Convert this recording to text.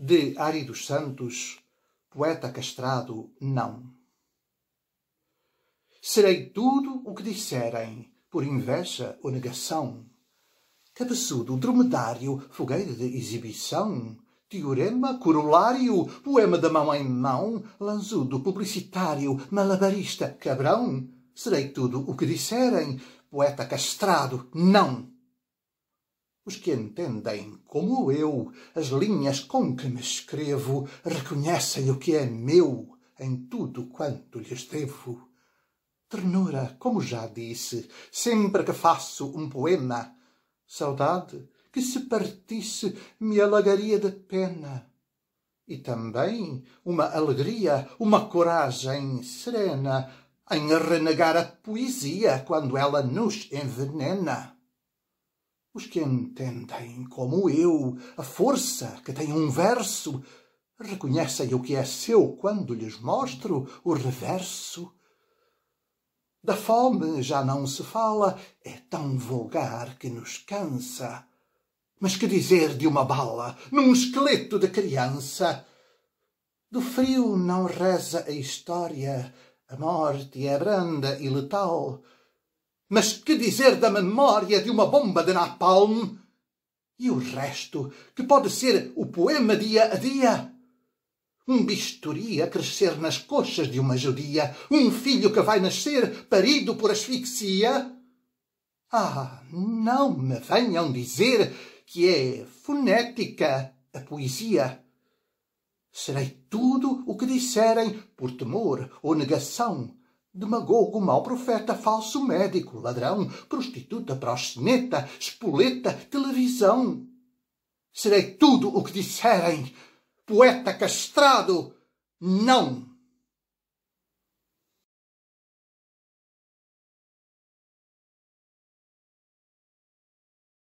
de Ari dos Santos, poeta castrado, não. Serei tudo o que disserem, por inveja ou negação. Cabeçudo, dromedário, fogueira de exibição, teorema, corolário, poema da mão em mão, lanzudo, publicitário, malabarista, cabrão. Serei tudo o que disserem, poeta castrado, não. Os que entendem, como eu, as linhas com que me escrevo, reconhecem o que é meu em tudo quanto lhes devo. Ternura, como já disse, sempre que faço um poema. Saudade, que se partisse, me alagaria de pena. E também uma alegria, uma coragem serena em renegar a poesia quando ela nos envenena os que entendem, como eu, a força que tem um verso, reconhecem o que é seu quando lhes mostro o reverso. Da fome já não se fala, é tão vulgar que nos cansa. Mas que dizer de uma bala num esqueleto de criança? Do frio não reza a história, a morte é branda e letal. Mas que dizer da memória de uma bomba de napalm? E o resto, que pode ser o poema dia a dia? Um bisturi a crescer nas coxas de uma judia, um filho que vai nascer parido por asfixia? Ah, não me venham dizer que é fonética a poesia. Serei tudo o que disserem por temor ou negação demagogo, mau profeta, falso médico, ladrão, prostituta, proxeneta, espoleta, televisão. Serei tudo o que disserem, poeta castrado, não